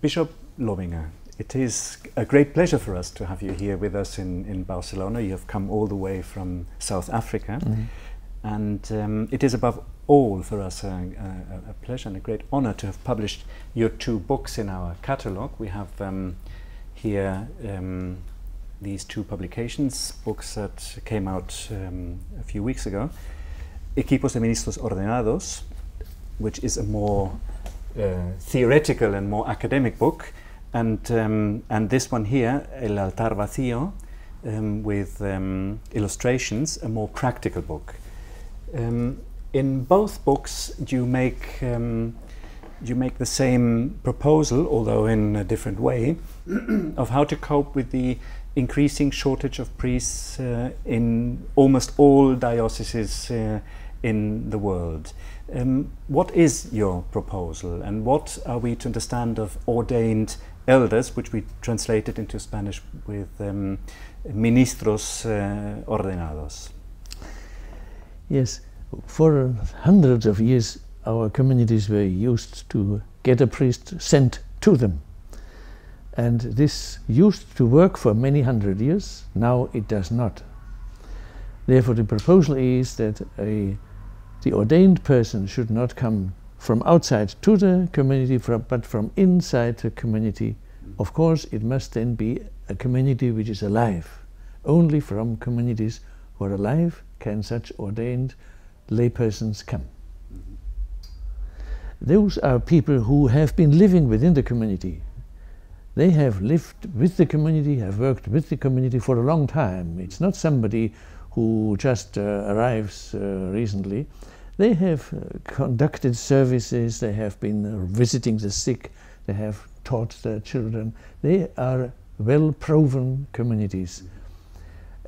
Bishop Lobinger, it is a great pleasure for us to have you here with us in, in Barcelona. You have come all the way from South Africa. Mm. And um, it is above all for us a, a, a, pleasure and a great honor to have published your two books in our catalogue. We have um, here um, these two publications, books that came out um, a few weeks ago. Equipos de Ministros Ordenados, which is a more uh, theoretical and more academic book, and um, and this one here, El Altar Vacío, um, with um, illustrations, a more practical book. Um, in both books, you make um, you make the same proposal, although in a different way, of how to cope with the increasing shortage of priests uh, in almost all dioceses uh, in the world. Um, what is your proposal and what are we to understand of ordained elders, which we translated into Spanish with um, ministros uh, ordenados? Yes, for hundreds of years our communities were used to get a priest sent to them. And this used to work for many hundred years, now it does not. Therefore the proposal is that a the ordained person should not come from outside to the community, from, but from inside the community. Of course, it must then be a community which is alive. Only from communities who are alive can such ordained laypersons come. Those are people who have been living within the community. They have lived with the community, have worked with the community for a long time. It's not somebody who just uh, arrives uh, recently, they have uh, conducted services, they have been visiting the sick, they have taught their children. They are well-proven communities,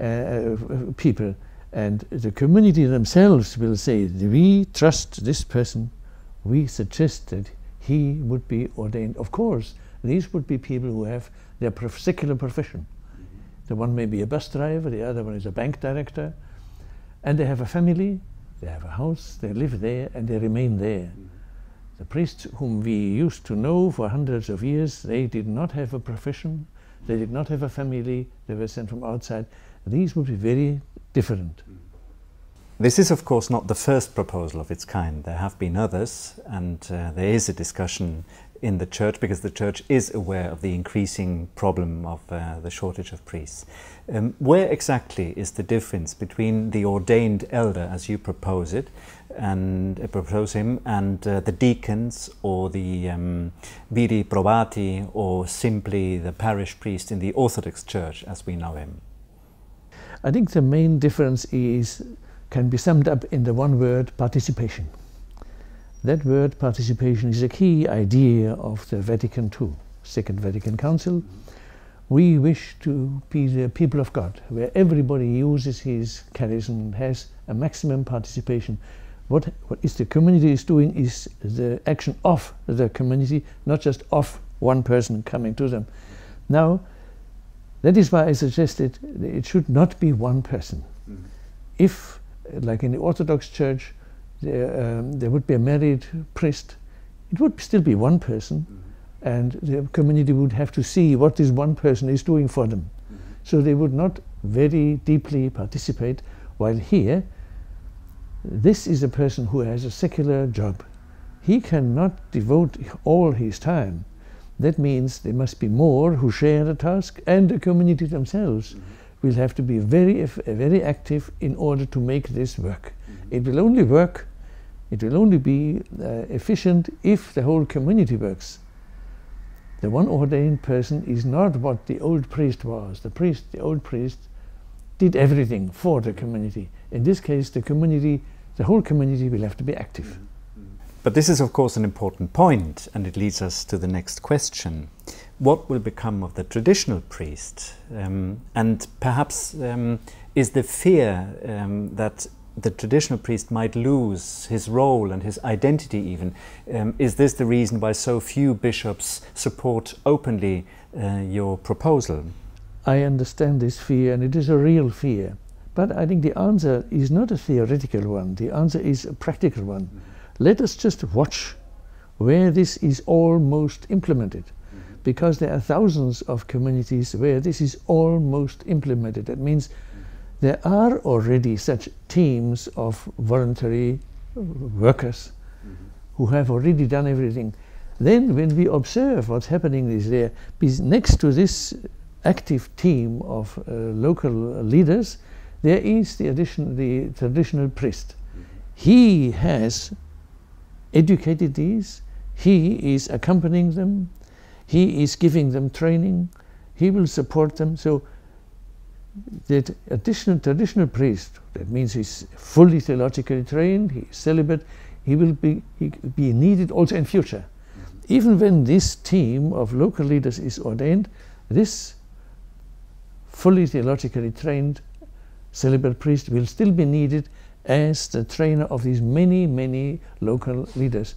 uh, people. And the community themselves will say, we trust this person, we suggest that he would be ordained. Of course, these would be people who have their secular profession. The one may be a bus driver, the other one is a bank director. And they have a family, they have a house, they live there, and they remain there. Mm-hmm. The priests whom we used to know for hundreds of years, they did not have a profession, they did not have a family, they were sent from outside. These would be very different. Mm-hmm. This is, of course, not the first proposal of its kind. There have been others, and uh, there is a discussion in the church because the church is aware of the increasing problem of uh, the shortage of priests. Um, where exactly is the difference between the ordained elder, as you propose it, and uh, propose him, and uh, the deacons or the um, viri probati or simply the parish priest in the Orthodox Church as we know him? I think the main difference is can be summed up in the one word participation. That word participation is a key idea of the Vatican II, Second Vatican Council. We wish to be the people of God, where everybody uses his charism, has a maximum participation. What, what is the community is doing is the action of the community, not just of one person coming to them. Now, that is why I suggested it should not be one person. Mm. If, like in the Orthodox Church, there, uh, um, there would be a married priest. It would still be one person, mm -hmm. and the community would have to see what this one person is doing for them. Mm -hmm. So they would not very deeply participate, while here, this is a person who has a secular job. He cannot devote all his time. That means there must be more who share the task, and the community themselves mm -hmm. will have to be very, very active in order to make this work. Mm-hmm. It will only work it will only be uh, efficient if the whole community works. The one ordained person is not what the old priest was. The priest, the old priest, did everything for the community. In this case, the community, the whole community will have to be active. But this is, of course, an important point, and it leads us to the next question. What will become of the traditional priest? Um, and perhaps um, is the fear um, that the traditional priest might lose his role and his identity, even. Um, is this the reason why so few bishops support openly uh, your proposal? I understand this fear, and it is a real fear. But I think the answer is not a theoretical one, the answer is a practical one. Mm -hmm. Let us just watch where this is almost implemented. Mm -hmm. Because there are thousands of communities where this is almost implemented. That means there are already such teams of voluntary workers mm -hmm. who have already done everything. Then, when we observe what's happening is there, next to this active team of uh, local leaders, there is the, addition, the traditional priest. Mm -hmm. He has educated these, he is accompanying them, he is giving them training, he will support them. So that traditional priest, that means he's fully theologically trained, he's celibate, he will be, he be needed also in future. Even when this team of local leaders is ordained, this fully theologically trained celibate priest will still be needed as the trainer of these many, many local leaders.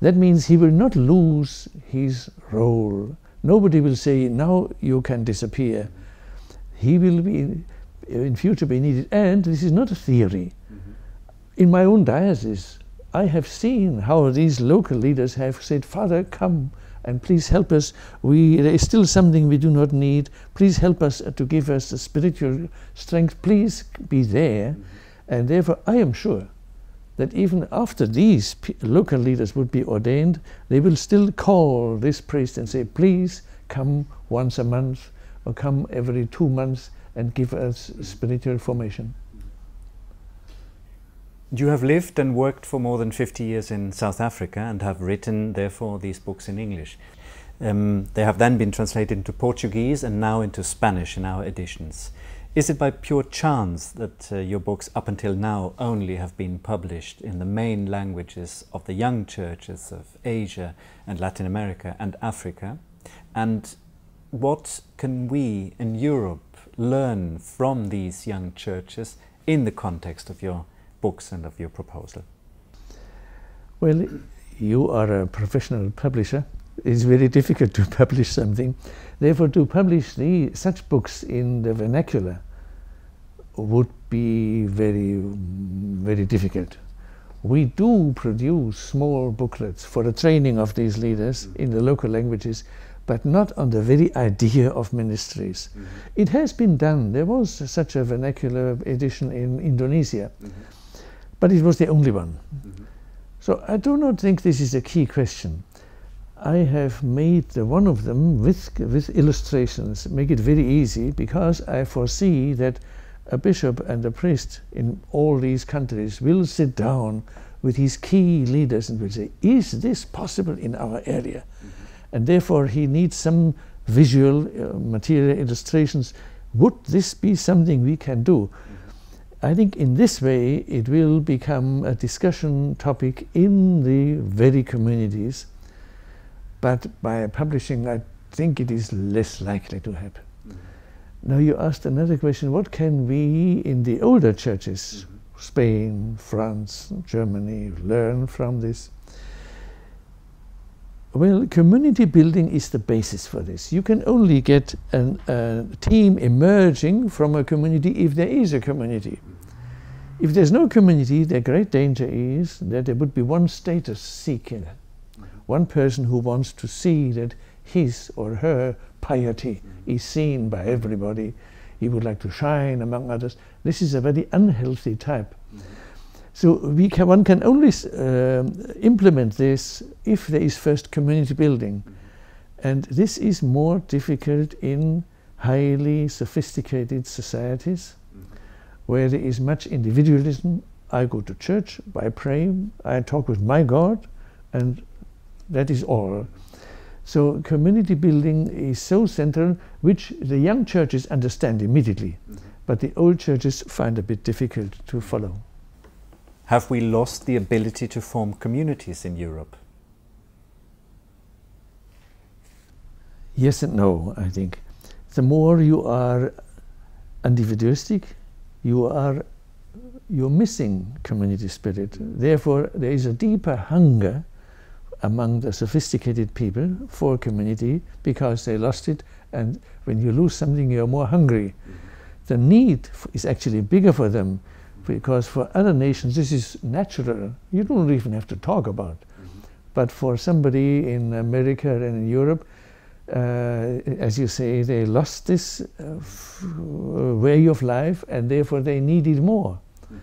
That means he will not lose his role. Nobody will say, now you can disappear he will be in, future be needed. And this is not a theory. Mm -hmm. In my own diocese, I have seen how these local leaders have said, Father, come and please help us. We, there is still something we do not need. Please help us to give us the spiritual strength. Please be there. Mm -hmm. And therefore, I am sure that even after these local leaders would be ordained, they will still call this priest and say, Please come once a month or come every two months and give us spiritual formation. You have lived and worked for more than 50 years in South Africa and have written, therefore, these books in English. Um, they have then been translated into Portuguese and now into Spanish in our editions. Is it by pure chance that uh, your books up until now only have been published in the main languages of the young churches of Asia and Latin America and Africa? And what can we in Europe learn from these young churches in the context of your books and of your proposal? Well, you are a professional publisher. It's very difficult to publish something. Therefore, to publish the, such books in the vernacular would be very, very difficult. We do produce small booklets for the training of these leaders in the local languages but not on the very idea of ministries. Mm -hmm. It has been done. There was such a vernacular edition in Indonesia, mm -hmm. but it was the only one. Mm -hmm. So I do not think this is a key question. I have made one of them with, with illustrations, make it very easy, because I foresee that a bishop and a priest in all these countries will sit down with his key leaders and will say, is this possible in our area? Mm -hmm and therefore he needs some visual uh, material illustrations. Would this be something we can do? Mm-hmm. I think in this way it will become a discussion topic in the very communities, but by publishing, I think it is less likely to happen. Mm -hmm. Now you asked another question, what can we in the older churches, mm -hmm. Spain, France, Germany, learn from this? Well, community building is the basis for this. You can only get a team emerging from a community if there is a community. If there's no community, the great danger is that there would be one status seeking, one person who wants to see that his or her piety is seen by everybody. He would like to shine among others. This is a very unhealthy type. So we can, one can only uh, implement this if there is first community building. Mm-hmm. And this is more difficult in highly sophisticated societies mm-hmm. where there is much individualism. I go to church, I pray, I talk with my God, and that is all. So community building is so central, which the young churches understand immediately, mm -hmm. but the old churches find a bit difficult to follow. Have we lost the ability to form communities in Europe? Yes and no, I think. The more you are individualistic, you are you're missing community spirit. Therefore, there is a deeper hunger among the sophisticated people for community because they lost it. And when you lose something, you're more hungry. Mm-hmm. The need is actually bigger for them because for other nations this is natural. You don't even have to talk about. Mm -hmm. But for somebody in America and in Europe, uh, as you say, they lost this uh, way of life and therefore they needed more, mm -hmm.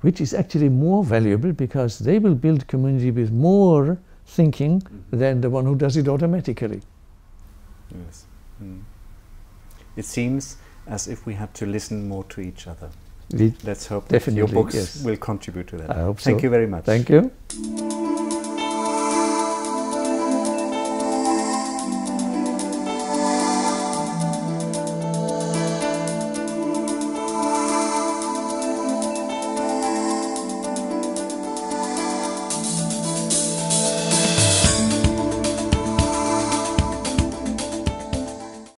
which is actually more valuable because they will build community with more thinking mm -hmm. than the one who does it automatically. Yes. Mm. It seems as if we had to listen more to each other. Let's hope definitely, your books yes. will contribute to that. I hope Thank so. you very much. Thank you.